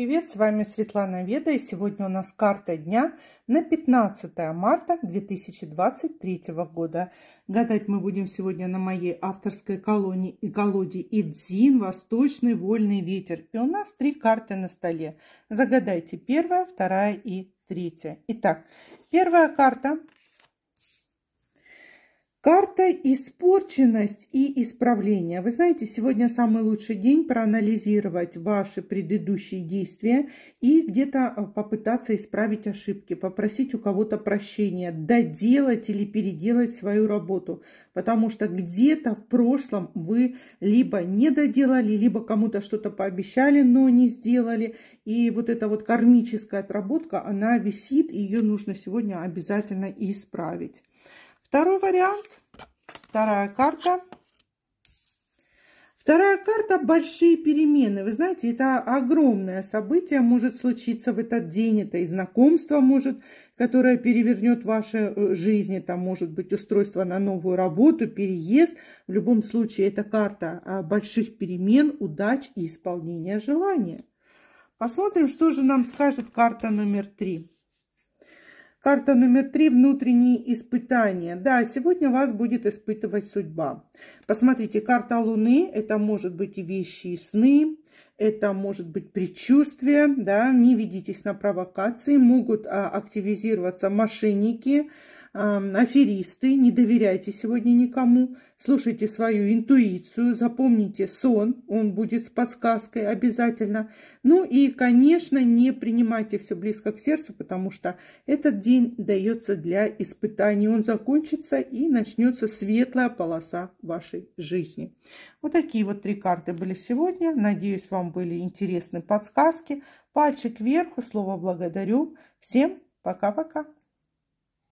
привет! С вами Светлана Веда и сегодня у нас карта дня на 15 марта 2023 года. Гадать мы будем сегодня на моей авторской колонии колоде Идзин «Восточный вольный ветер». И у нас три карты на столе. Загадайте первая, вторая и третья. Итак, первая карта – Карта «Испорченность и исправление». Вы знаете, сегодня самый лучший день проанализировать ваши предыдущие действия и где-то а, попытаться исправить ошибки, попросить у кого-то прощения, доделать или переделать свою работу. Потому что где-то в прошлом вы либо не доделали, либо кому-то что-то пообещали, но не сделали. И вот эта вот кармическая отработка, она висит, и ее нужно сегодня обязательно исправить. Второй вариант. Вторая карта. Вторая карта – большие перемены. Вы знаете, это огромное событие может случиться в этот день. Это и знакомство может, которое перевернет ваши э, жизни. Это может быть устройство на новую работу, переезд. В любом случае, это карта а, больших перемен, удач и исполнения желания. Посмотрим, что же нам скажет карта номер три. Карта номер три – внутренние испытания. Да, сегодня вас будет испытывать судьба. Посмотрите, карта Луны – это может быть и вещи, и сны, это может быть предчувствие, да, не ведитесь на провокации, могут а, активизироваться мошенники – Эм, аферисты, не доверяйте сегодня никому, слушайте свою интуицию, запомните сон, он будет с подсказкой обязательно. Ну и, конечно, не принимайте все близко к сердцу, потому что этот день дается для испытаний, он закончится и начнется светлая полоса вашей жизни. Вот такие вот три карты были сегодня. Надеюсь, вам были интересны подсказки. Пальчик вверх, слово благодарю. Всем пока-пока.